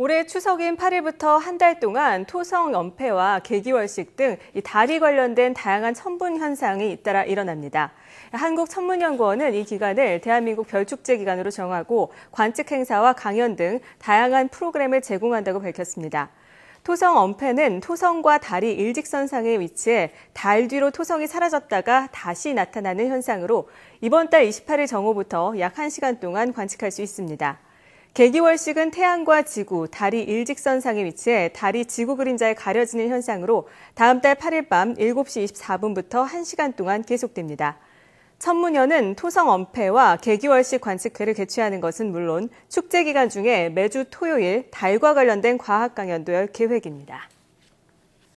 올해 추석인 8일부터 한 달 동안 토성 연패와 개기월식 등이 달이 관련된 다양한 천분 현상이 잇따라 일어납니다. 한국천문연구원은 이 기간을 대한민국 별축제 기간으로 정하고 관측 행사와 강연 등 다양한 프로그램을 제공한다고 밝혔습니다. 토성 엄폐는 토성과 달이 일직선상에 위치해 달 뒤로 토성이 사라졌다가 다시 나타나는 현상으로 이번 달 28일 정오부터 약 1시간 동안 관측할 수 있습니다. 개기월식은 태양과 지구, 달이 일직선상에 위치해 달이 지구 그림자에 가려지는 현상으로 다음 달 8일 밤 7시 24분부터 1시간 동안 계속됩니다. 천문연은 토성 엄폐와 개기월식 관측회를 개최하는 것은 물론 축제 기간 중에 매주 토요일 달과 관련된 과학 강연도 열 계획입니다.